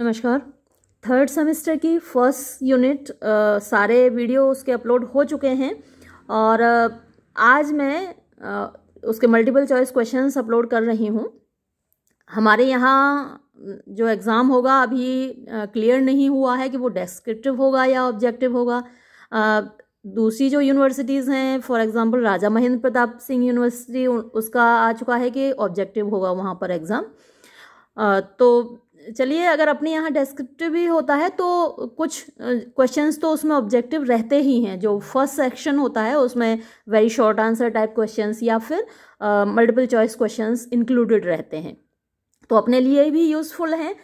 नमस्कार third semester की first unit सारे वीडियो उसके अपलोड हो चुके हैं और आज मैं आ, उसके मल्टीपल चॉइस क्वेश्चंस अपलोड कर रही हूँ हमारे यहाँ जो एग्ज़ाम होगा अभी क्लियर नहीं हुआ है कि वो डेस्क्रिप्टिव होगा या ऑब्जेक्टिव होगा आ, दूसरी जो यूनिवर्सिटीज़ हैं for example Raja Mahendra Pratap Singh university उसका आ चुका है कि ऑब्जेक्टिव होगा वहाँ पर एग्ज़ाम तो चलिए अगर अपने यहाँ डेस्क्रिप्टिव भी होता है तो कुछ क्वेश्चंस तो उसमें ऑब्जेक्टिव रहते ही हैं जो फर्स्ट सेक्शन होता है उसमें very short answer type questions या फिर मल्टीपल चॉइस क्वेश्चंस इंक्लूडेड रहते हैं तो अपने लिए भी यूज़फुल हैं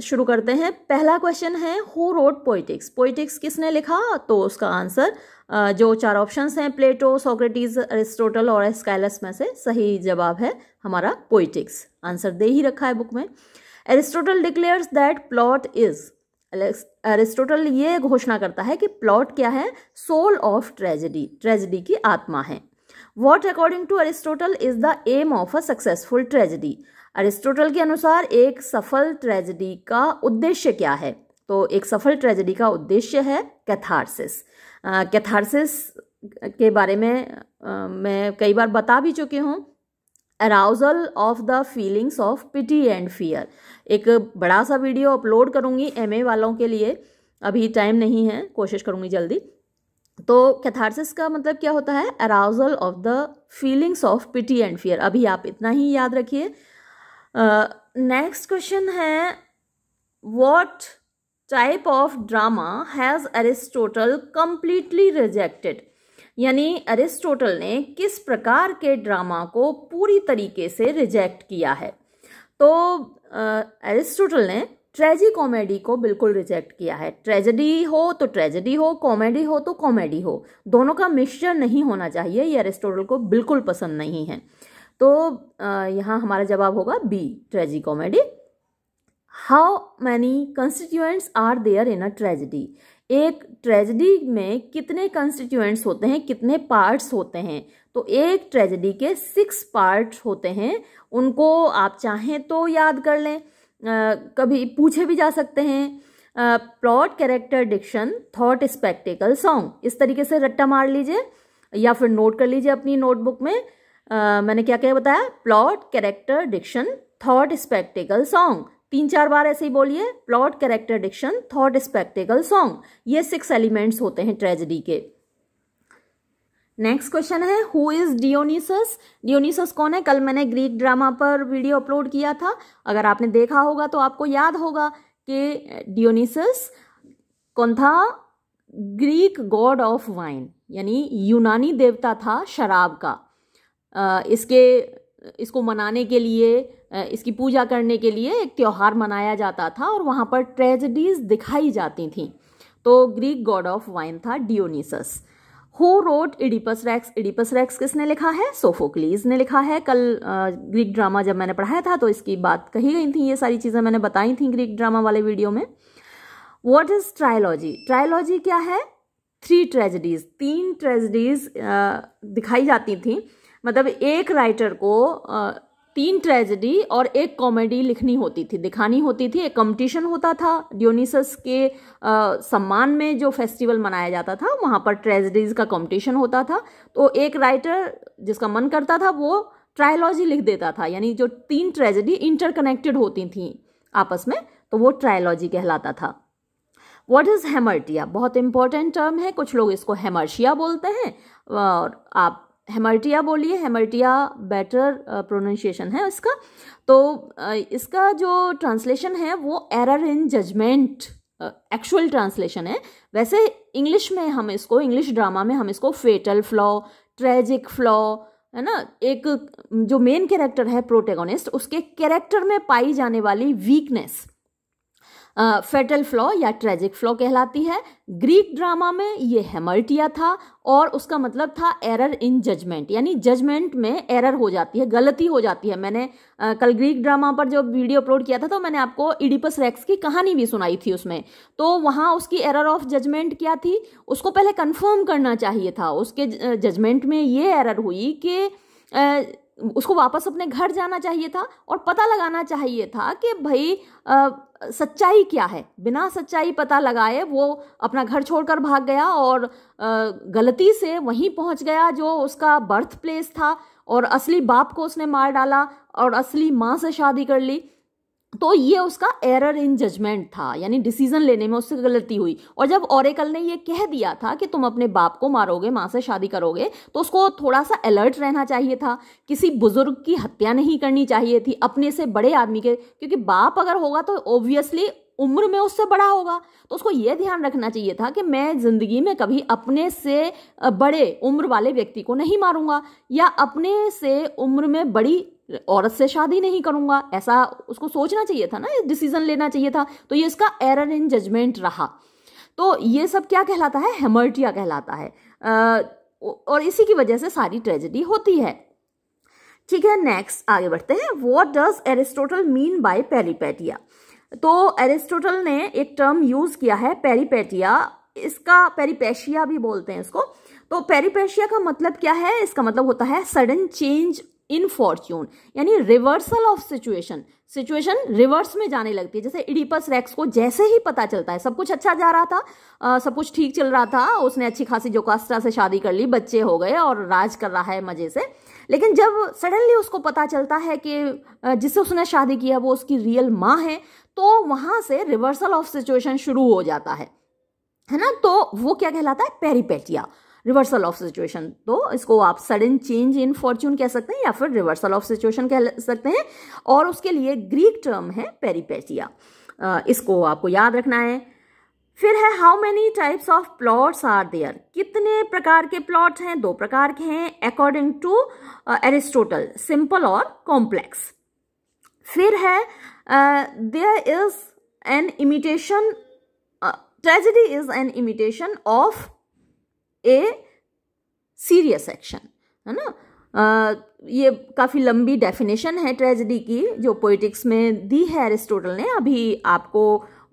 शुरू करते हैं पहला क्वेश्चन है हु रोड पोइटिक्स पोइटिक्स किसने लिखा तो उसका आंसर जो चार ऑप्शंस हैं प्लेटो सोक्रेटिस अरिस्टोटल और एस्काइलस में से सही जवाब है हमारा पोइटिक्स आंसर दे ही रखा है बुक में Aristotle declares that plot is Aristotle ये घोषणा करता है कि प्लॉट क्या है सोल ऑफ ट्रेजेडी ट्रेजिडी की आत्मा है what according to Aristotle is the aim of a successful tragedy Aristotle के अनुसार एक सफल ट्रेजिडी का उद्देश्य क्या है तो एक सफल ट्रेजेडी का उद्देश्य है कैथारसिस कैथारसिस के बारे में आ, मैं कई बार बता भी चुकी हूँ arousal of the feelings of pity and fear एक बड़ा सा वीडियो अपलोड करूँगी एम वालों के लिए अभी टाइम नहीं है कोशिश करूँगी जल्दी तो कैथारसिस का मतलब क्या होता है arousal of the feelings of pity and fear अभी आप इतना ही याद रखिए नेक्स्ट क्वेश्चन है what type of drama has Aristotle completely rejected यानी अरिस्टोटल ने किस प्रकार के ड्रामा को पूरी तरीके से रिजेक्ट किया है तो एरिस्टोटल ने ट्रेजी कॉमेडी को बिल्कुल रिजेक्ट किया है ट्रेजेडी हो तो ट्रेजेडी हो कॉमेडी हो तो कॉमेडी हो दोनों का मिक्सचर नहीं होना चाहिए ये एरिस्टोटल को बिल्कुल पसंद नहीं है तो यहाँ हमारा जवाब होगा B tragicomedy how many constituents are there in a tragedy एक ट्रेजडी में कितने कंस्टिट्यूएंट्स होते हैं कितने पार्ट्स होते हैं तो एक ट्रेजेडी के सिक्स पार्ट होते हैं उनको आप चाहें तो याद कर लें आ, कभी पूछे भी जा सकते हैं plot character diction thought spectacle song इस तरीके से रट्टा मार लीजिए या फिर नोट कर लीजिए अपनी नोटबुक में आ, मैंने क्या क्या बताया plot character diction thought spectacle song तीन चार बार ऐसे ही बोलिए plot character diction thought spectacle song ये सिक्स एलिमेंट्स होते हैं ट्रेजडी के नेक्स्ट क्वेश्चन है हु इज डियोनिसस डियोनिसस कौन है कल मैंने ग्रीक ड्रामा पर वीडियो अपलोड किया था अगर आपने देखा होगा तो आपको याद होगा कि डियोनिसस कौन था ग्रीक गॉड ऑफ वाइन यानी यूनानी देवता था शराब का इसके इसको मनाने के लिए इसकी पूजा करने के लिए एक त्यौहार मनाया जाता था और वहाँ पर ट्रेजडीज दिखाई जाती थी तो ग्रीक गॉड ऑफ वाइन था Dionysus who wrote Oedipus Rex Oedipus Rex किसने लिखा है सोफोक्लीज ने लिखा है कल ग्रीक ड्रामा जब मैंने पढ़ाया था तो इसकी बात कही गई थी ये सारी चीज़ें मैंने बताई थी ग्रीक ड्रामा वाले वीडियो में वॉट इज ट्रायलॉजी ट्रायलॉजी क्या है थ्री ट्रेजडीज तीन ट्रेजडीज दिखाई जाती थी मतलब एक राइटर को तीन ट्रेजेडी और एक कॉमेडी लिखनी होती थी दिखानी होती थी एक कंपटीशन होता था ड्योनिसस के आ, सम्मान में जो फेस्टिवल मनाया जाता था वहाँ पर ट्रेजेडीज का कंपटीशन होता था तो एक राइटर जिसका मन करता था वो ट्रायलॉजी लिख देता था यानी जो तीन ट्रेजेडी इंटरकनेक्टेड होती थी आपस में तो वो ट्रायलॉजी कहलाता था वॉट इज़ हेमर्टिया बहुत इंपॉर्टेंट टर्म है कुछ लोग इसको हेमर्शिया बोलते हैं और आप हेमर्टिया बोलिए हेमर्टिया बेटर प्रोनाउंसिएशन है इसका तो uh, इसका जो ट्रांसलेशन है वो error in judgement actual translation है वैसे इंग्लिश में हम इसको इंग्लिश ड्रामा में हम इसको फेटल फ्लॉ ट्रेजिक फ्लॉ है ना एक जो मेन कैरेक्टर है प्रोटेगोनिस्ट उसके कैरेक्टर में पाई जाने वाली वीकनेस फेटल फ्लॉ या ट्रेजिक फ्लॉ कहलाती है ग्रीक ड्रामा में ये हेमल्टिया था और उसका मतलब था एरर इन जजमेंट यानी जजमेंट में एरर हो जाती है गलती हो जाती है मैंने आ, कल ग्रीक ड्रामा पर जब वीडियो अपलोड किया था तो मैंने आपको इडिपस रेक्स की कहानी भी सुनाई थी उसमें तो वहाँ उसकी एरर ऑफ जजमेंट क्या थी उसको पहले कन्फर्म करना चाहिए था उसके जजमेंट में ये एरर हुई कि उसको वापस अपने घर जाना चाहिए था और पता लगाना चाहिए था कि भाई सच्चाई क्या है बिना सच्चाई पता लगाए वो अपना घर छोड़कर भाग गया और गलती से वहीं पहुंच गया जो उसका बर्थ प्लेस था और असली बाप को उसने मार डाला और असली माँ से शादी कर ली तो ये उसका एरर इन जजमेंट था यानी डिसीजन लेने में उससे गलती हुई और जब ओरेकल ने ये कह दिया था कि तुम अपने बाप को मारोगे माँ से शादी करोगे तो उसको थोड़ा सा अलर्ट रहना चाहिए था किसी बुजुर्ग की हत्या नहीं करनी चाहिए थी अपने से बड़े आदमी के क्योंकि बाप अगर होगा तो ऑब्वियसली उम्र में उससे बड़ा होगा तो उसको यह ध्यान रखना चाहिए था कि मैं ज़िंदगी में कभी अपने से बड़े उम्र वाले व्यक्ति को नहीं मारूंगा या अपने से उम्र में बड़ी औरत से शादी नहीं करूंगा ऐसा उसको सोचना चाहिए था ना डिसीजन लेना चाहिए था तो ये इसका एरर इन जजमेंट रहा तो ये सब क्या कहलाता है हेमर्टिया कहलाता है आ, और इसी की वजह से सारी ट्रेजिडी होती है ठीक है नेक्स्ट आगे बढ़ते हैं what does Aristotle mean by peripeteia तो एरिस्टोटल ने एक टर्म यूज किया है पेरीपेटिया इसका पेरीपेशिया भी बोलते हैं इसको तो पेरीपेशिया का मतलब क्या है इसका मतलब होता है सडन चेंज इन फॉर्च्यून यानी reversal of situation situation reverse में जाने लगती है जैसे इडिपस रैक्स को जैसे ही पता चलता है सब कुछ अच्छा जा रहा था आ, सब कुछ ठीक चल रहा था उसने अच्छी खासी जोकास्टा से शादी कर ली बच्चे हो गए और राज कर रहा है मज़े से लेकिन जब सडनली उसको पता चलता है कि जिससे उसने शादी किया वो उसकी रियल माँ है तो वहां से रिवर्सल ऑफ सिचुएशन शुरू हो जाता है है ना तो वो क्या कहलाता है पेरीपेटिया रिवर्सल ऑफ सिचुएशन तो इसको आप सडन चेंज इन फॉर्च्यून कह सकते हैं या फिर रिवर्सल ऑफ सिचुएशन कह सकते हैं और उसके लिए ग्रीक टर्म है पेरीपेटिया इसको आपको याद रखना है फिर है how many types of plots are there कितने प्रकार के प्लॉट हैं दो प्रकार के हैं अकॉर्डिंग टू एरिस्टोटल सिंपल और कॉम्प्लेक्स फिर है uh, there is an imitation uh, tragedy is an imitation of a serious action है ना आ, uh, ये काफ़ी लंबी डेफिनेशन है ट्रेजिडी की जो पोइटिक्स में दी है एरिस्टोटल ने अभी आपको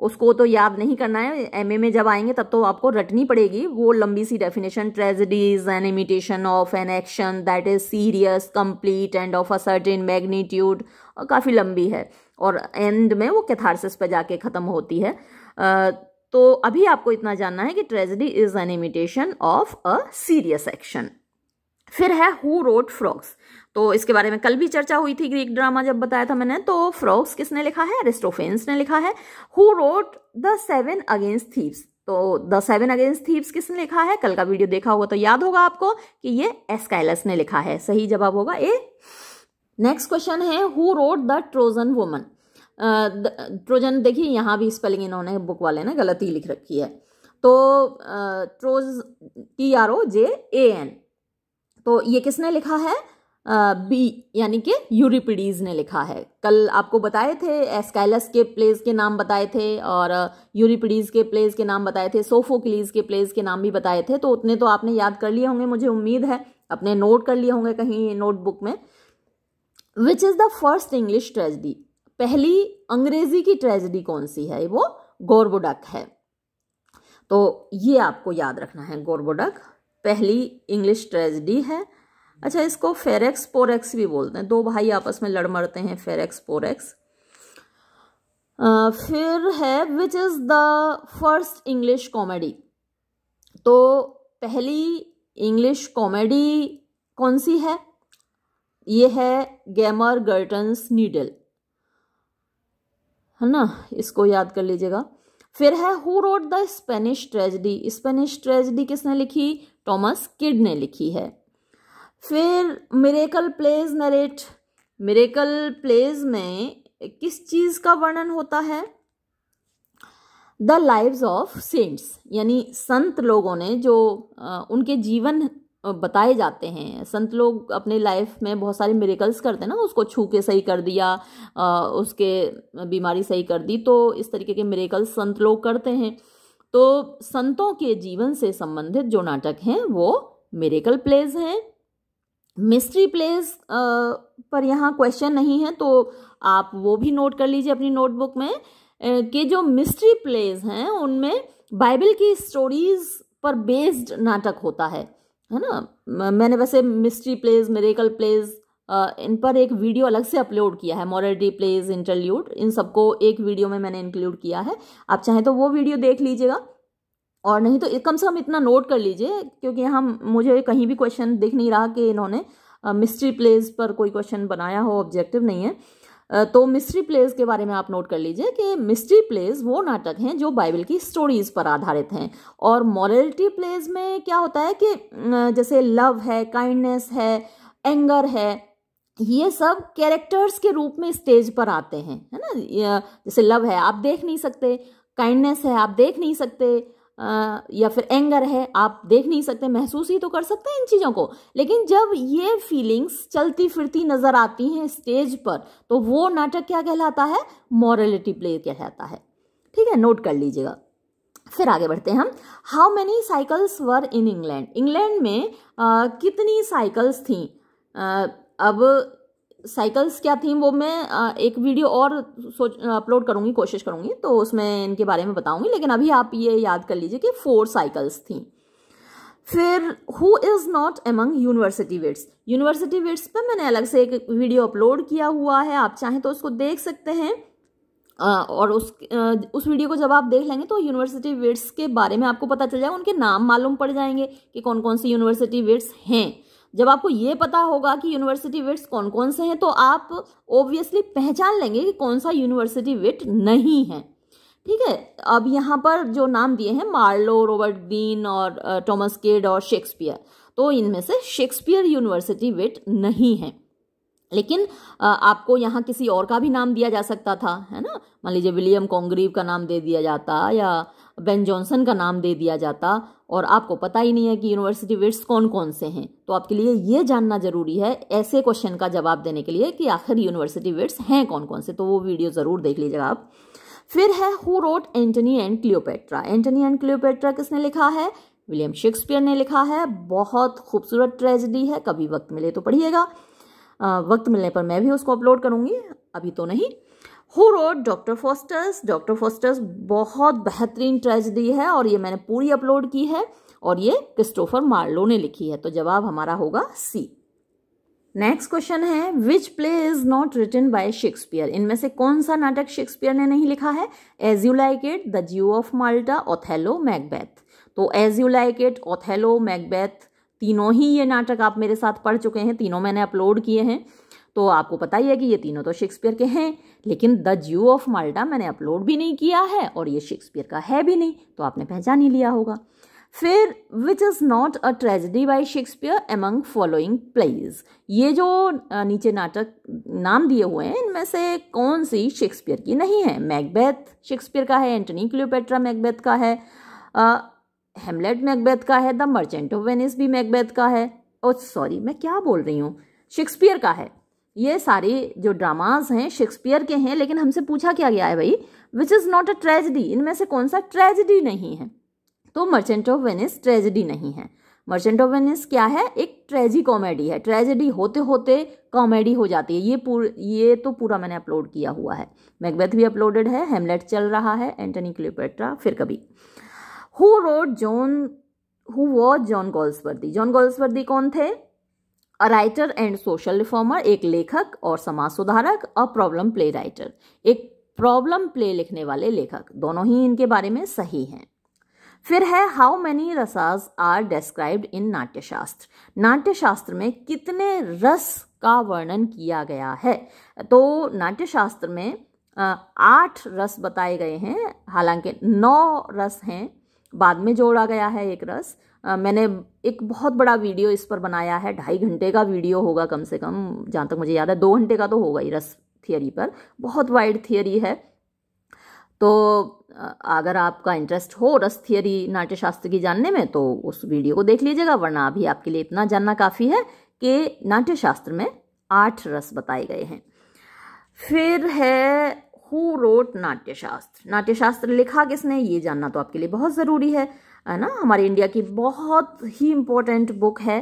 उसको तो याद नहीं करना है एमए में जब आएंगे तब तो आपको रटनी पड़ेगी वो लंबी सी definition tragedy is an imitation of an action that is serious complete and of a certain magnitude काफ़ी लंबी है और एंड में वो कैथारसिस पे जाके ख़त्म होती है तो अभी आपको इतना जानना है कि tragedy is an imitation of a serious action फिर है हु रोट फ्रॉक्स तो इसके बारे में कल भी चर्चा हुई थी ग्रीक ड्रामा जब बताया था मैंने तो फ्रॉक्स किसने लिखा है एरिस्टोफेंस ने लिखा है who wrote the seven against Thebes तो द सेवन अगेंस्ट थीव्स किसने लिखा है कल का वीडियो देखा होगा तो याद होगा आपको कि ये एस्काइलस ने लिखा है सही जवाब होगा ए नेक्स्ट क्वेश्चन है who wrote the Trojan women Trojan देखिए यहाँ भी स्पेलिंग इन्होंने बुक वाले ने गलती लिख रखी है तो ट्रोज T R O J A N तो ये किसने लिखा है बी यानी कि यूरिपिडीज ने लिखा है कल आपको बताए थे एस्काइलस के प्लेस के नाम बताए थे और यूरिपिडीज के प्लेस के नाम बताए थे सोफोक्लीज के प्लेस के नाम भी बताए थे तो उतने तो आपने याद कर लिए होंगे मुझे उम्मीद है अपने नोट कर लिए होंगे कहीं नोटबुक में which is the first English tragedy पहली अंग्रेजी की ट्रेजडी कौन सी है वो गोरबोडक है तो ये आपको याद रखना है गोरबोडक पहली इंग्लिश ट्रेजडी है अच्छा इसको फेरेक्स पोरेक्स भी बोलते हैं दो भाई आपस में लड़ मरते हैं फेरेक्स पोरेक्स फिर है which is the first English comedy तो पहली इंग्लिश कॉमेडी कौन सी है ये है गैमर गर्टन्स नीडल है ना इसको याद कर लीजिएगा फिर है who wrote the Spanish tragedy Spanish tragedy किसने लिखी टॉमस किड ने लिखी है फिर miracle plays narrate miracle plays में किस चीज़ का वर्णन होता है द लाइव्स ऑफ सेंट्स यानी संत लोगों ने जो उनके जीवन बताए जाते हैं संत लोग अपने लाइफ में बहुत सारे मेरेकल्स करते हैं ना उसको छू के सही कर दिया उसके बीमारी सही कर दी तो इस तरीके के मेरेकल्स संत लोग करते हैं तो संतों के जीवन से संबंधित जो नाटक हैं वो मेरेकल प्लेज हैं मिस्ट्री प्लेस पर यहाँ क्वेश्चन नहीं है तो आप वो भी नोट कर लीजिए अपनी नोटबुक में कि जो मिस्ट्री प्लेज हैं उनमें बाइबल की स्टोरीज पर बेस्ड नाटक होता है है ना मैंने वैसे मिस्ट्री प्लेज मेरेकल प्लेज इन पर एक वीडियो अलग से अपलोड किया है मॉरलिटी प्लेज इंटरल्यूड इन सबको एक वीडियो में मैंने इंक्लूड किया है आप चाहें तो वो वीडियो देख लीजिएगा और नहीं तो कम से कम इतना नोट कर लीजिए क्योंकि यहाँ मुझे कहीं भी क्वेश्चन दिख नहीं रहा कि इन्होंने मिस्ट्री प्लेज पर कोई क्वेश्चन बनाया हो ऑब्जेक्टिव नहीं है तो मिस्ट्री प्लेज के बारे में आप नोट कर लीजिए कि मिस्ट्री प्लेज वो नाटक हैं जो बाइबल की स्टोरीज पर आधारित हैं और मॉरलिटी प्लेज में क्या होता है कि जैसे लव है काइंडनेस है एंगर है ये सब कैरेक्टर्स के रूप में स्टेज पर आते हैं है ना जैसे लव है आप देख नहीं सकते काइंडनेस है आप देख नहीं सकते आ, या फिर एंगर है आप देख नहीं सकते महसूस ही तो कर सकते हैं इन चीज़ों को लेकिन जब ये फीलिंग्स चलती फिरती नज़र आती हैं स्टेज पर तो वो नाटक क्या कहलाता है मॉरलिटी प्ले कहलाता है ठीक है नोट कर लीजिएगा फिर आगे बढ़ते हैं हम how many cycles were in England England में आ, कितनी साइकिल्स थी आ, अब साइकिल्स क्या थी वो मैं एक वीडियो और सोच अपलोड करूँगी कोशिश करूँगी तो उसमें इनके बारे में बताऊँगी लेकिन अभी आप ये याद कर लीजिए कि फोर साइकिल्स थी फिर who is not among university wits university wits पर मैंने अलग से एक वीडियो अपलोड किया हुआ है आप चाहें तो उसको देख सकते हैं और उस उस वीडियो को जब आप देख लेंगे तो यूनिवर्सिटी विट्स के बारे में आपको पता चल जाएगा उनके नाम मालूम पड़ जाएंगे कि कौन कौन सी यूनिवर्सिटी विट्स हैं जब आपको ये पता होगा कि यूनिवर्सिटी विट्स कौन कौन से हैं तो आप ओब्वियसली पहचान लेंगे कि कौन सा यूनिवर्सिटी विट नहीं है ठीक है अब यहाँ पर जो नाम दिए हैं मार्लो रॉबर्ट ग्रीन और टॉमस केड और शेक्सपियर तो इनमें से शेक्सपियर यूनिवर्सिटी विट नहीं है लेकिन आपको यहाँ किसी और का भी नाम दिया जा सकता था है ना मान लीजिए विलियम कॉन्ग्रीव का नाम दे दिया जाता या बेन जॉनसन का नाम दे दिया जाता और आपको पता ही नहीं है कि यूनिवर्सिटी विट्स कौन कौन से हैं तो आपके लिए ये जानना जरूरी है ऐसे क्वेश्चन का जवाब देने के लिए कि आखिर यूनिवर्सिटी विट्स हैं कौन कौन से तो वो वीडियो ज़रूर देख लीजिएगा आप फिर है who wrote Antony and Cleopatra Antony and Cleopatra किसने लिखा है विलियम शेक्सपियर ने लिखा है बहुत खूबसूरत ट्रेजिडी है कभी वक्त मिले तो पढ़िएगा वक्त मिलने पर मैं भी उसको अपलोड करूँगी अभी तो नहीं who wrote Doctor Faustus Doctor Faustus बहुत बेहतरीन ट्रेजडी है और ये मैंने पूरी अपलोड की है और ये क्रिस्टोफर मार्लो ने लिखी है तो जवाब हमारा होगा सी नेक्स्ट क्वेश्चन है which play is not written by Shakespeare इनमें से कौन सा नाटक शेक्सपियर ने नहीं लिखा है as you like it the Jew of Malta Othello Macbeth तो as you like it Othello Macbeth तीनों ही ये नाटक आप मेरे साथ पढ़ चुके हैं तीनों मैंने अपलोड किए हैं तो आपको पता ही है कि ये तीनों तो शेक्सपियर के हैं लेकिन द ज्यू ऑफ माल्टा मैंने अपलोड भी नहीं किया है और ये शेक्सपियर का है भी नहीं तो आपने पहचान ही लिया होगा फिर which is not a tragedy by Shakespeare among following plays ये जो नीचे नाटक नाम दिए हुए हैं इनमें से कौन सी शेक्सपियर की नहीं है मैकबेथ शेक्सपियर का है एंटनी क्लियोपेट्रा मैकबेथ का है हेमलेट मैकबेथ का है द मर्चेंट ऑफ वेनिस भी मैकबेथ का है और सॉरी मैं क्या बोल रही हूँ शेक्सपियर का है ये सारे जो ड्रामाज हैं शेक्सपियर के हैं लेकिन हमसे पूछा क्या गया है भाई which is not a tragedy इनमें से कौन सा ट्रेजिडी नहीं है तो मर्चेंट ऑफ वेनिस ट्रेजिडी नहीं है मर्चेंट ऑफ वेनिस क्या है एक ट्रेजी कॉमेडी है ट्रेजिडी होते होते कॉमेडी हो जाती है ये पूर ये तो पूरा मैंने अपलोड किया हुआ है मैकबेथ भी अपलोडेड है हेमलेट चल रहा है एंटनी क्लियोपेट्रा फिर कभी who wrote John who was John Galsworthy John Galsworthy कौन थे a writer and social reformer एक लेखक और समाज सुधारक अ प्रॉब्लम प्ले राइटर एक प्रॉब्लम प्ले लिखने वाले लेखक दोनों ही इनके बारे में सही हैं फिर है how many rasas are described in Natyashastra Natyashastra में कितने रस का वर्णन किया गया है तो नाट्यशास्त्र में आठ रस बताए गए हैं हालांकि नौ रस हैं बाद में जोड़ा गया है एक रस आ, मैंने एक बहुत बड़ा वीडियो इस पर बनाया है ढाई घंटे का वीडियो होगा कम से कम जहाँ तक मुझे याद है दो घंटे का तो होगा ही रस थियोरी पर बहुत वाइड थियोरी है तो अगर आपका इंटरेस्ट हो रस थियोरी नाट्यशास्त्र की जानने में तो उस वीडियो को देख लीजिएगा वरना अभी आपके लिए इतना जानना काफ़ी है कि नाट्यशास्त्र में आठ रस बताए गए हैं फिर है हु रोट नाट्यशास्त्र नाट्यशास्त्र लिखा किसने ये जानना तो आपके लिए बहुत ज़रूरी है है ना हमारे इंडिया की बहुत ही इम्पोर्टेंट बुक है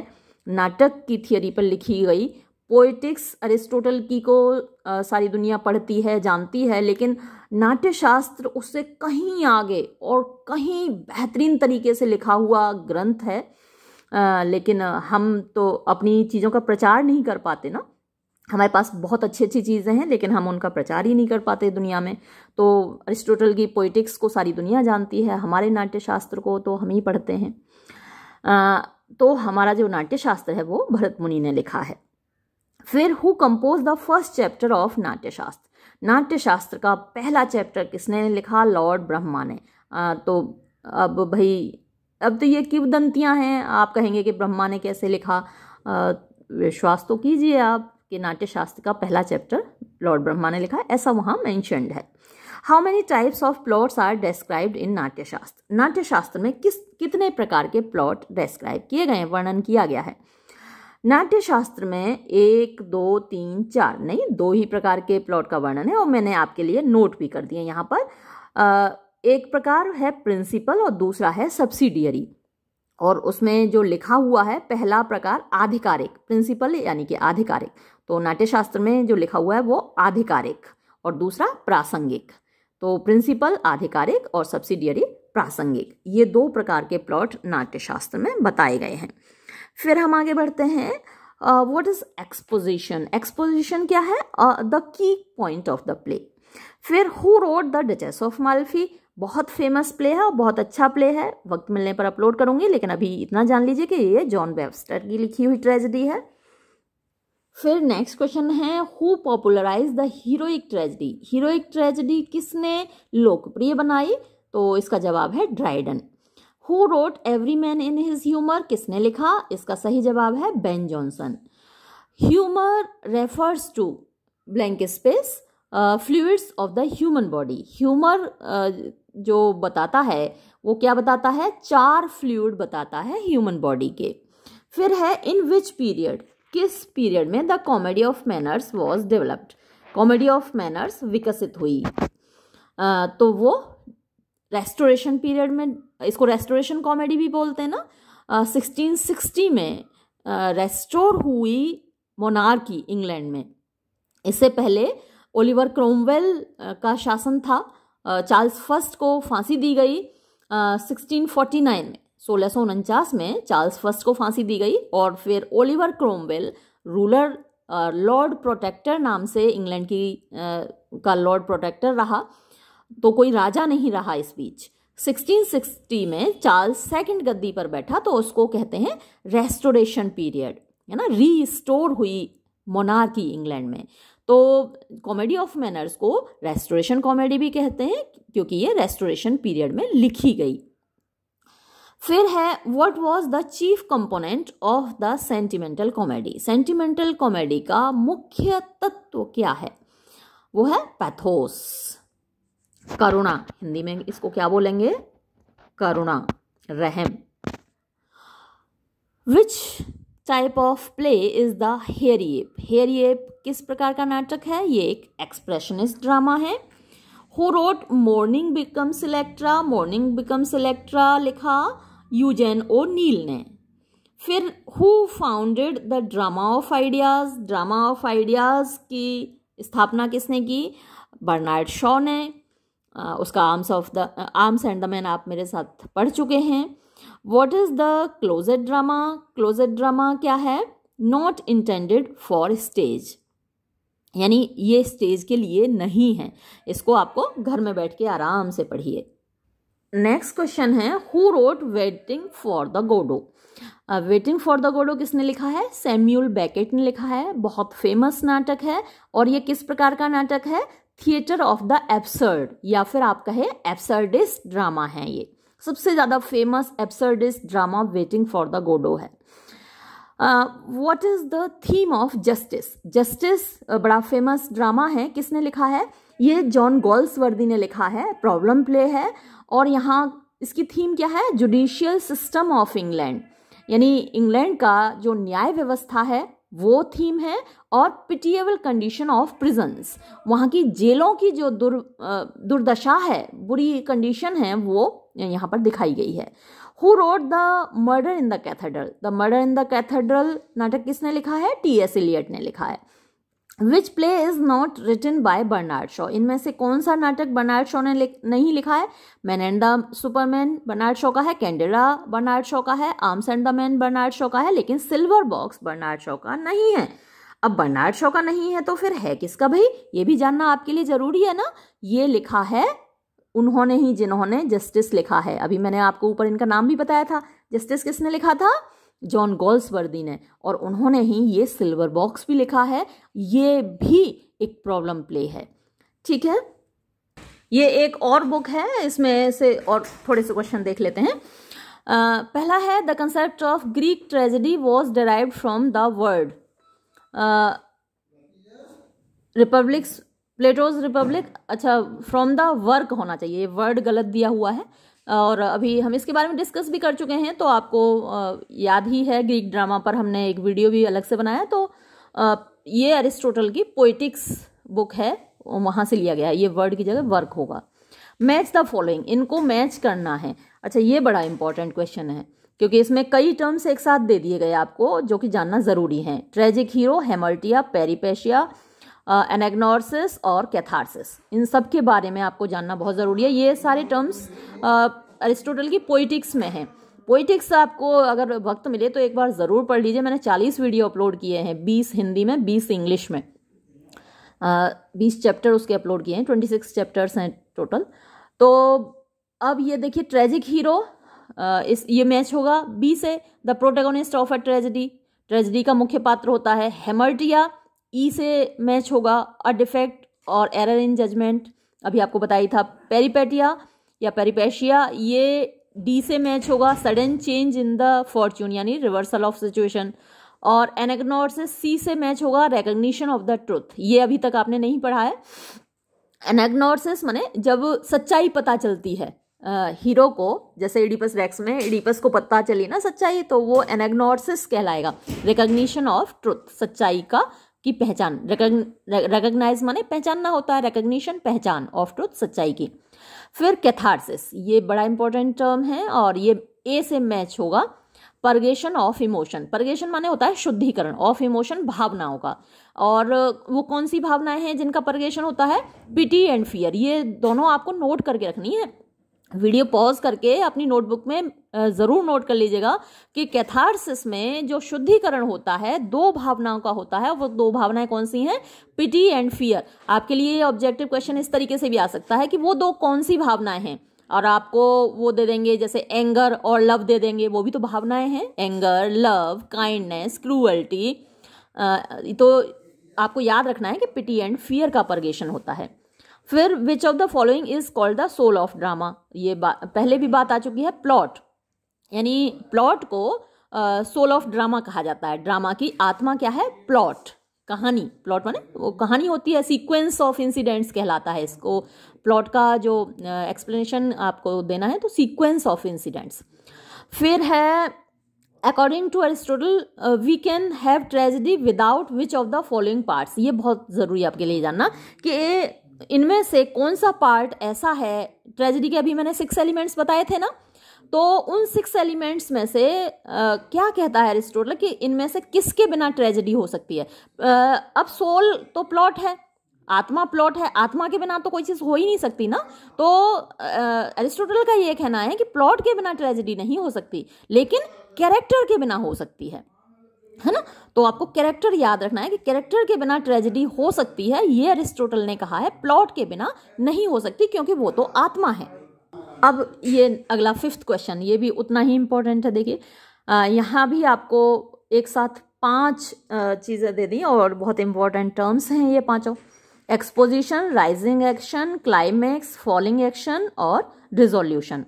नाटक की थियोरी पर लिखी गई पोइटिक्स अरिस्टोटल की को आ, सारी दुनिया पढ़ती है जानती है लेकिन नाट्यशास्त्र उससे कहीं आगे और कहीं बेहतरीन तरीके से लिखा हुआ ग्रंथ है आ, लेकिन हम तो अपनी चीज़ों का प्रचार नहीं कर पाते ना हमारे पास बहुत अच्छी अच्छी चीज़ें हैं लेकिन हम उनका प्रचार ही नहीं कर पाते दुनिया में तो अरिस्टोटल की पोइटिक्स को सारी दुनिया जानती है हमारे नाट्य शास्त्र को तो हम ही पढ़ते हैं आ, तो हमारा जो नाट्य शास्त्र है वो भरत मुनि ने लिखा है फिर who composed the first chapter of Natya Shastra नाट्य शास्त्र का पहला चैप्टर किसने लिखा लॉर्ड ब्रह्मा ने आ, तो अब भाई अब तो ये किवदंतियाँ हैं आप कहेंगे कि ब्रह्मा ने कैसे लिखा आ, विश्वास तो कीजिए आप के नाट्यशास्त्र का पहला चैप्टर लॉर्ड ब्रह्मा ने लिखा ऐसा वहाँ मैंशनड है how many types of plots are described in Natyashastra Natyashastra में किस कितने प्रकार के प्लॉट डिस्क्राइब किए गए वर्णन किया गया है नाट्यशास्त्र में एक दो तीन चार नहीं दो ही प्रकार के प्लॉट का वर्णन है और मैंने आपके लिए नोट भी कर दिए यहाँ पर एक प्रकार है प्रिंसिपल और दूसरा है सब्सिडियरी और उसमें जो लिखा हुआ है पहला प्रकार आधिकारिक प्रिंसिपल यानी कि आधिकारिक तो नाट्यशास्त्र में जो लिखा हुआ है वो आधिकारिक और दूसरा प्रासंगिक तो प्रिंसिपल आधिकारिक और सब्सिडियरी प्रासंगिक ये दो प्रकार के प्लॉट नाट्यशास्त्र में बताए गए हैं फिर हम आगे बढ़ते हैं वॉट इज एक्सपोजिशन एक्सपोजिशन क्या है the key point of the play फिर who wrote the Duchess of Malfi बहुत फेमस प्ले है और बहुत अच्छा प्ले है वक्त मिलने पर अपलोड करूंगी लेकिन अभी इतना जान लीजिए कि ये जॉन वेबस्टर की लिखी हुई ट्रेजिडी है फिर नेक्स्ट क्वेश्चन है who popularised the heroic tragedy heroic tragedy किसने लोकप्रिय बनाई तो इसका जवाब है Dryden who wrote Every Man in His Humour किसने लिखा इसका सही जवाब है Ben Jonson humour refers to blank space fluids of the human body humour जो बताता है वो क्या बताता है चार फ्लूड बताता है ह्यूमन बॉडी के फिर है इन विच पीरियड किस पीरियड में the comedy of manners was developed comedy of manners विकसित हुई आ, तो वो रेस्टोरेशन पीरियड में इसको रेस्टोरेशन कॉमेडी भी बोलते हैं ना सिक्सटीन सिक्सटी में रेस्टोर हुई मोनार्की इंग्लैंड में इससे पहले ओलिवर क्रोमवेल का शासन था चार्ल्स फर्स्ट को फांसी दी गई सिक्सटीन फोर्टी नाइन में सोलह सौ उनचास में चार्ल्स फर्स्ट को फांसी दी गई और फिर Oliver Cromwell ruler lord protector नाम से इंग्लैंड की आ, का लॉर्ड प्रोटेक्टर रहा तो कोई राजा नहीं रहा इस बीच 1660 में चार्ल्स सेकंड गद्दी पर बैठा तो उसको कहते हैं रेस्टोरेशन पीरियड है ना रीस्टोर हुई मोनार्की इंग्लैंड में तो कॉमेडी ऑफ मैनर्स को रेस्टोरेशन कॉमेडी भी कहते हैं क्योंकि ये रेस्टोरेशन पीरियड में लिखी गई फिर है what was the chief component of the sentimental comedy sentimental comedy का मुख्य तत्व क्या है वो है पैथोस करुणा हिंदी में इसको क्या बोलेंगे करुणा रहम which type of play is the hairy ape hairy ape किस प्रकार का नाटक है ये एक एक्सप्रेशनिस्ट ड्रामा है who wrote mourning becomes Electra mourning becomes Electra लिखा यूजेन ओ नील ने फिर who founded the drama of ideas drama of ideas की स्थापना किसने की बर्नार्ड शॉ ने उसका arms of the arms and the man आप मेरे साथ पढ़ चुके हैं what is the closed drama closed drama क्या है नॉट इंटेंडेड फॉर स्टेज यानी ये स्टेज के लिए नहीं है इसको आपको घर में बैठ के आराम से पढ़िए नेक्स्ट क्वेश्चन है who wrote waiting for the Godot waiting for the Godot किसने लिखा है सैम्यूल बैकेट ने लिखा है बहुत फेमस नाटक है और ये किस प्रकार का नाटक है थिएटर ऑफ द एब्सर्ड या फिर आप कहे एब्सर्डिस्ट ड्रामा है ये सबसे ज़्यादा famous absurdist drama waiting for the Godot है what is the theme of justice justice बड़ा फेमस ड्रामा है किसने लिखा है ये जॉन वर्दी ने लिखा है प्रॉब्लम प्ले है और यहाँ इसकी थीम क्या है जुडिशियल सिस्टम ऑफ इंग्लैंड यानी इंग्लैंड का जो न्याय व्यवस्था है वो थीम है और पिटिएबल कंडीशन ऑफ प्रिजन्स वहाँ की जेलों की जो दुर uh, दुर्दशा है बुरी कंडीशन है वो यहाँ पर दिखाई गई है who wrote the murder in the cathedral the murder in the cathedral नाटक किसने लिखा है टी एस इलियट ने लिखा है which play is not written by Bernard Shaw इनमें से कौन सा नाटक बर्नार्ड शॉ ने नहीं लिखा है man and the superman Bernard Shaw का है कैंडेला बर्नार्ड शॉ का है arms and the man Bernard Shaw का है लेकिन सिल्वर बॉक्स बर्नार्ड शॉ का नहीं है अब बर्नार्ड शॉ का नहीं है तो फिर है किसका भाई ये भी जानना आपके लिए जरूरी है ना ये लिखा है उन्होंने ही जिन्होंने जस्टिस लिखा है अभी मैंने आपको ऊपर इनका नाम भी बताया था जस्टिस किसने लिखा था जॉन गोल्सवर्दी ने और उन्होंने ही ये सिल्वर बॉक्स भी लिखा है ये भी एक प्रॉब्लम प्ले है ठीक है ये एक और बुक है इसमें से और थोड़े से क्वेश्चन देख लेते हैं आ, पहला है the concept of Greek tragedy was derive from the world republics Plato's republic अच्छा फ्रॉम द वर्क होना चाहिए ये वर्ड गलत दिया हुआ है और अभी हम इसके बारे में डिस्कस भी कर चुके हैं तो आपको याद ही है ग्रीक ड्रामा पर हमने एक वीडियो भी अलग से बनाया तो ये अरिस्टोटल की पोइटिक्स बुक है वहाँ से लिया गया है ये वर्ड की जगह वर्क होगा मैच द फॉलोइंग इनको मैच करना है अच्छा ये बड़ा इंपॉर्टेंट क्वेश्चन है क्योंकि इसमें कई टर्म्स एक साथ दे दिए गए आपको जो कि जानना ज़रूरी है ट्रेजिक हीरो हेमल्टिया पेरीपेशिया एनेग्नोरसिस और कैथारसिस इन सब के बारे में आपको जानना बहुत ज़रूरी है ये सारे टर्म्स अरिस्टोटल की पोइटिक्स में हैं पोइटिक्स आपको अगर वक्त मिले तो एक बार ज़रूर पढ़ लीजिए मैंने चालीस वीडियो अपलोड किए हैं बीस हिंदी में बीस इंग्लिश में बीस चैप्टर उसके अपलोड किए हैं ट्वेंटी सिक्स चैप्टर्स हैं टोटल तो अब ये देखिए ट्रेजिक हीरो इस ये मैच होगा बी से the protagonist of a tragedy tragedy का मुख्य पात्र होता है हेमर्टिया ई e से मैच होगा अ डिफेक्ट और एरर इन जजमेंट अभी आपको बताई था पेरीपेटिया या पेरीपेशिया ये डी से मैच होगा sudden change in the fortune यानी रिवर्सल ऑफ सिचुएशन और एनेग्नोर से सी से मैच होगा रिकग्निशन ऑफ द ट्रुथ ये अभी तक आपने नहीं पढ़ा है एनेग्नोरसिस माने जब सच्चाई पता चलती है आ, हीरो को जैसे इडिपस रेक्स में इडिपस को पता चली ना सच्चाई तो वो एनेग्नोरसिस कहलाएगा रिकग्निशन ऑफ ट्रुथ सच्चाई का की पहचान रिकग्नाइज माने पहचानना होता है रिकग्निशन पहचान ऑफ ट्रूथ सच्चाई की फिर कैथारसिस ये बड़ा इंपॉर्टेंट टर्म है और ये ए से मैच होगा परगेशन ऑफ इमोशन परगेशन माने होता है शुद्धिकरण ऑफ इमोशन भावनाओं का और वो कौन सी भावनाएं हैं जिनका परगेशन होता है पिटी एंड फियर ये दोनों आपको नोट करके रखनी है वीडियो पॉज करके अपनी नोटबुक में ज़रूर नोट कर लीजिएगा कि कैथारसिस में जो शुद्धिकरण होता है दो भावनाओं का होता है वो दो भावनाएं कौन सी हैं पिटी एंड फियर आपके लिए ऑब्जेक्टिव क्वेश्चन इस तरीके से भी आ सकता है कि वो दो कौन सी भावनाएं हैं और आपको वो दे देंगे जैसे एंगर और लव दे देंगे वो भी तो भावनाएं हैं एंगर लव काइंडनेस क्रूअल्टी तो आपको याद रखना है कि पिटी एंड फियर का परगेशन होता है फिर which of the following is called the soul of drama ये पहले भी बात आ चुकी है प्लॉट यानी प्लॉट को सोल ऑफ ड्रामा कहा जाता है ड्रामा की आत्मा क्या है प्लॉट कहानी प्लॉट माने वो कहानी होती है सीक्वेंस ऑफ इंसिडेंट्स कहलाता है इसको प्लॉट का जो एक्सप्लेनेशन uh, आपको देना है तो सीक्वेंस ऑफ इंसिडेंट्स फिर है according to Aristotle we can have tragedy without which of the following parts ये बहुत ज़रूरी आपके लिए जानना कि इनमें से कौन सा पार्ट ऐसा है ट्रेजिडी के अभी मैंने सिक्स एलिमेंट्स बताए थे ना तो उन सिक्स एलिमेंट्स में से आ, क्या कहता है एरिस्टोटल कि इनमें से किसके बिना ट्रेजिडी हो सकती है आ, अब सोल तो प्लॉट है आत्मा प्लॉट है आत्मा के बिना तो कोई चीज़ हो ही नहीं सकती ना तो एरिस्टोटल का ये कहना है कि प्लॉट के बिना ट्रेजिडी नहीं हो सकती लेकिन कैरेक्टर के बिना हो सकती है है ना तो आपको कैरेक्टर याद रखना है कि कैरेक्टर के बिना ट्रेजेडी हो सकती है ये अरिस्टोटल ने कहा है प्लॉट के बिना नहीं हो सकती क्योंकि वो तो आत्मा है अब ये अगला फिफ्थ क्वेश्चन ये भी उतना ही इम्पोर्टेंट है देखिए यहाँ भी आपको एक साथ पांच चीज़ें दे दी और बहुत इंपॉर्टेंट टर्म्स हैं ये पांचों exposition rising action climax falling action और रिजोल्यूशन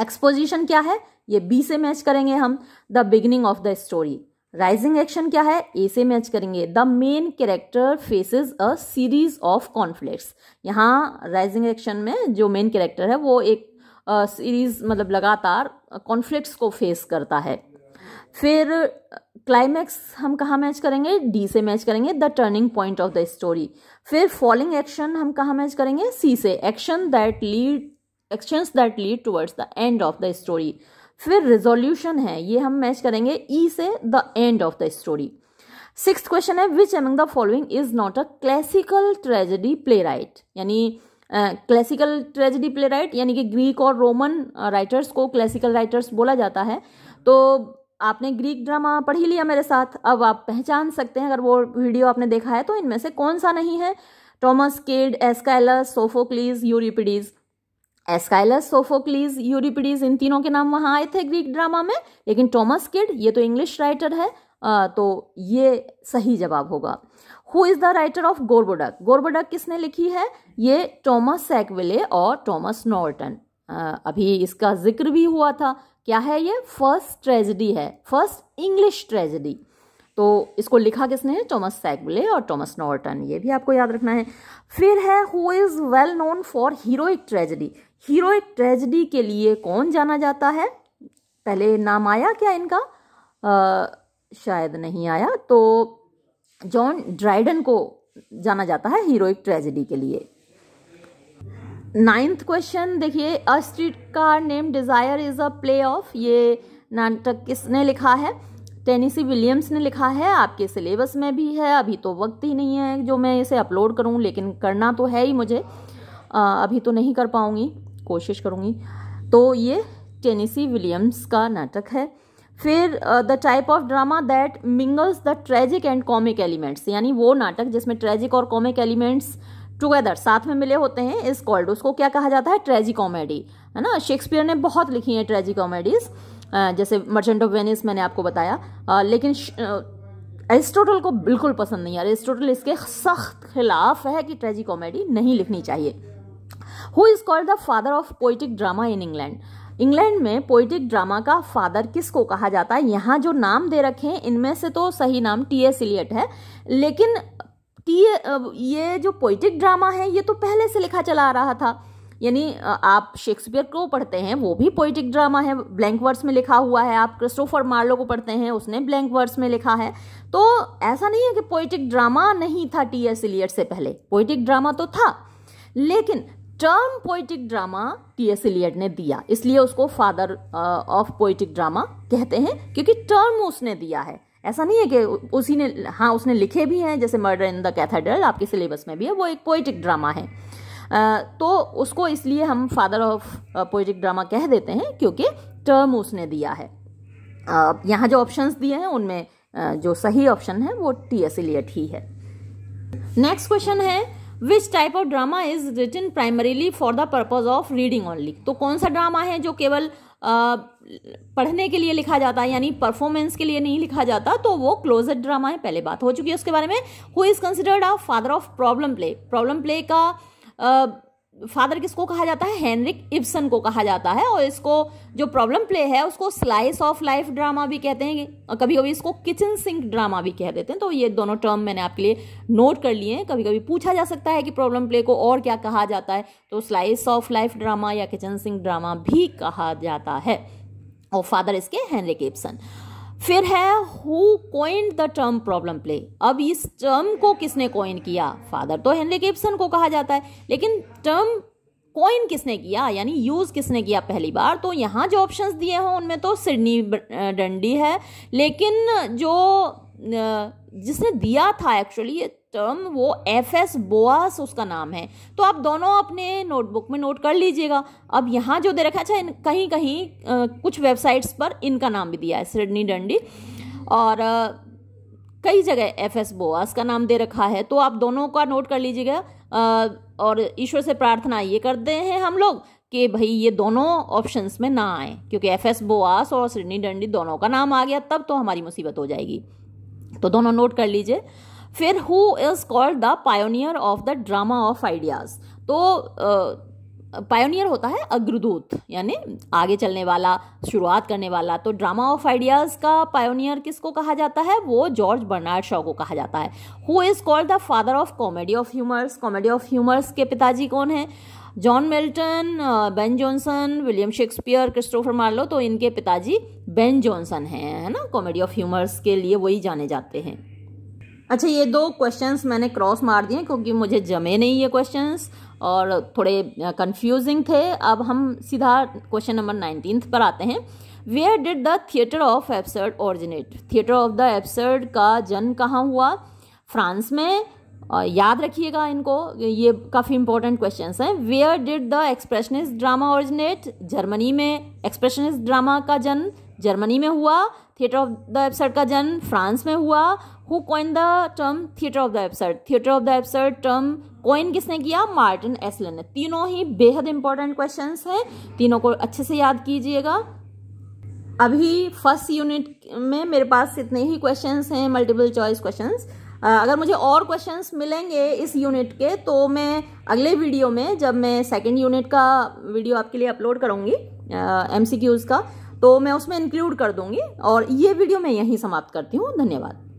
एक्सपोजिशन क्या है ये बी से मैच करेंगे हम the beginning of the story rising action क्या है ए से मैच करेंगे the main character faces a series of conflicts यहाँ राइजिंग एक्शन में जो मेन कैरेक्टर है वो एक सीरीज uh, मतलब लगातार कॉन्फ्लिक्ट्स को फेस करता है फिर क्लाइमैक्स हम कहाँ मैच करेंगे डी से मैच करेंगे the turning point of the story फिर फॉलिंग एक्शन हम कहाँ मैच करेंगे सी से action that lead actions that lead towards the end of the story फिर रिजोल्यूशन है ये हम मैच करेंगे ई e से the end of the story six question है which among the following is not a classical tragedy playwright यानी classical tragedy playwright यानी कि ग्रीक और रोमन राइटर्स को क्लासिकल राइटर्स बोला जाता है तो आपने ग्रीक ड्रामा पढ़ ही लिया मेरे साथ अब आप पहचान सकते हैं अगर वो वीडियो आपने देखा है तो इनमें से कौन सा नहीं है टॉमस केड एस्काइलस सोफोक्लीज यूरिपिडीज़ एस्काइलस सोफोक्लीज यूरिपिडीज इन तीनों के नाम वहाँ आए थे ग्रीक ड्रामा में लेकिन टॉमस किड ये तो इंग्लिश राइटर है आ, तो ये सही जवाब होगा who is the writer of Gorboduc Gorboduc किसने लिखी है ये टॉमस सैकविले और टॉमस नॉर्टन अभी इसका जिक्र भी हुआ था क्या है ये फर्स्ट ट्रेजिडी है फर्स्ट इंग्लिश ट्रेजिडी तो इसको लिखा किसने है टॉमस सैकविले और टॉमस नॉर्टन ये भी आपको याद रखना है फिर है who is well known for heroic tragedy heroic tragedy के लिए कौन जाना जाता है पहले नाम आया क्या इनका आ, शायद नहीं आया तो जॉन ड्राइडन को जाना जाता है हीरोइक ट्रेजिडी के लिए नाइन्थ क्वेश्चन देखिए a streetcar named desire is a play of ये नाटक किसने लिखा है टेनिसी विलियम्स ने लिखा है आपके सिलेबस में भी है अभी तो वक्त ही नहीं है जो मैं इसे अपलोड करूं लेकिन करना तो है ही मुझे आ, अभी तो नहीं कर पाऊंगी कोशिश करूँगी तो ये टेनिसी विलियम्स का नाटक है फिर the type of drama that mingles the tragic and comic elements यानी वो नाटक जिसमें ट्रेजिक और कॉमिक एलिमेंट्स टुगेदर साथ में मिले होते हैं इस कॉल्ड उसको क्या कहा जाता है ट्रेजी कॉमेडी है ना शेक्सपियर ने बहुत लिखी हैं ट्रेजी कॉमेडीज़ uh, जैसे मर्चेंट ऑफ वेनिस मैंने आपको बताया आ, uh, लेकिन एरिस्टोटल uh, को बिल्कुल पसंद नहीं है एरिस्टोटल इसके सख्त खिलाफ है कि ट्रेजी कॉमेडी नहीं लिखनी चाहिए who is called the father of poetic drama in England England में पोइटिक ड्रामा का फादर किसको कहा जाता है यहाँ जो नाम दे रखे हैं इनमें से तो सही नाम टी एस इलियट है लेकिन टी ये जो पोइटिक ड्रामा है ये तो पहले से लिखा चला आ रहा था यानी आप शेक्सपियर को पढ़ते हैं वो भी पोइटिक ड्रामा है ब्लैंक वर्ड्स में लिखा हुआ है आप क्रिस्टोफर मार्लो को पढ़ते हैं उसने ब्लैंक वर्ड्स में लिखा है तो ऐसा नहीं है कि पोइटिक ड्रामा नहीं था टी एस इलियट से पहले पोइटिक ड्रामा तो था लेकिन term poetic drama T S Eliot ने दिया इसलिए उसको फादर ऑफ पोइटिक ड्रामा कहते हैं क्योंकि टर्म उसने दिया है ऐसा नहीं है कि उसी ने हाँ उसने लिखे भी हैं जैसे मर्डर इन द कैथेड्रल आपके सिलेबस में भी है वो एक पोइटिक ड्रामा है तो उसको इसलिए हम फादर ऑफ पोइटिक ड्रामा कह देते हैं क्योंकि टर्म उसने दिया है यहाँ जो ऑप्शन दिए हैं उनमें जो सही ऑप्शन है वो टी एस एलियट ही है नेक्स्ट क्वेश्चन है which type of drama is written primarily for the purpose of reading only तो कौन सा ड्रामा है जो केवल पढ़ने के लिए लिखा जाता है यानी परफॉर्मेंस के लिए नहीं लिखा जाता तो वो क्लोज ड्रामा है पहले बात हो चुकी है उसके बारे में who is considered a father of problem play problem play का आ, फादर किसको कहा जाता है हेनरिक इब्सन को कहा जाता है और इसको जो प्रॉब्लम प्ले है उसको स्लाइस ऑफ लाइफ ड्रामा भी कहते हैं और कभी कभी इसको किचन सिंक ड्रामा भी कह देते हैं तो ये दोनों टर्म मैंने आपके लिए नोट कर लिए हैं कभी कभी पूछा जा सकता है कि प्रॉब्लम प्ले को और क्या कहा जाता है तो स्लाइस ऑफ लाइफ ड्रामा या किचन सिंक ड्रामा भी कहा जाता है और फादर इसके हेनरिक इब्सन फिर है who coined the term problem play अब इस टर्म को किसने कोइन किया फादर तो हेनरी गिब्सन को कहा जाता है लेकिन टर्म कोइन किसने किया यानी यूज़ किसने किया पहली बार तो यहाँ जो ऑप्शन दिए हों उनमें तो सिडनी डंडी uh, है लेकिन जो uh, जिसने दिया था एक्चुअली ये टर्म वो एफ एस बोआस उसका नाम है तो आप दोनों अपने नोटबुक में नोट कर लीजिएगा अब यहाँ जो दे रखा है अच्छा कहीं कहीं कुछ वेबसाइट्स पर इनका नाम भी दिया है सिडनी डंडी और कई जगह एफ एस बोआस का नाम दे रखा है तो आप दोनों का नोट कर लीजिएगा और ईश्वर से प्रार्थना ये करते हैं हम लोग कि भाई ये दोनों ऑप्शंस में ना आए क्योंकि एफ एस बोआस और सिडनी डंडी दोनों का नाम आ गया तब तो हमारी मुसीबत हो जाएगी तो दोनों नोट कर लीजिए फिर who is called the pioneer of the drama of ideas तो पायोनियर होता है अग्रदूत यानी आगे चलने वाला शुरुआत करने वाला तो ड्रामा ऑफ आइडियाज़ का पायोनियर किसको कहा जाता है वो जॉर्ज बर्नार्ड शॉ को कहा जाता है who is called the father of comedy of humours comedy of humours के पिताजी कौन हैं John Milton Ben Jonson William Shakespeare Christopher Marlowe तो इनके पिताजी बेन जॉनसन हैं है ना कॉमेडी ऑफ ह्यूमर्स के लिए वही जाने जाते हैं अच्छा ये दो क्वेश्चंस मैंने क्रॉस मार दिए क्योंकि मुझे जमे नहीं ये क्वेश्चंस और थोड़े कंफ्यूजिंग थे अब हम सीधा क्वेश्चन नंबर नाइनटीन पर आते हैं where did the theatre of absurd originate theatre of the absurd का जन्म कहाँ हुआ फ्रांस में और याद रखिएगा इनको ये काफ़ी इंपॉर्टेंट क्वेश्चंस हैं where did the expressionist drama originate Germany में एक्सप्रेशनिस्ट ड्रामा का जन्म जर्मनी में हुआ थिएटर ऑफ द एबसर्ड का जन्म फ्रांस में हुआ who coin the term theatre of the absurd theatre of the absurd term coin किसने किया मार्टिन एसलन ने तीनों ही बेहद इंपॉर्टेंट क्वेश्चन हैं तीनों को अच्छे से याद कीजिएगा अभी फर्स्ट यूनिट में मेरे पास इतने ही क्वेश्चन हैं मल्टीपल चॉइस क्वेश्चन अगर मुझे और क्वेश्चन मिलेंगे इस यूनिट के तो मैं अगले वीडियो में जब मैं सेकेंड यूनिट का वीडियो आपके लिए अपलोड करूँगी एम सी क्यूज़ का तो मैं उसमें इंक्लूड कर दूंगी और ये वीडियो मैं यहीं समाप्त करती हूँ धन्यवाद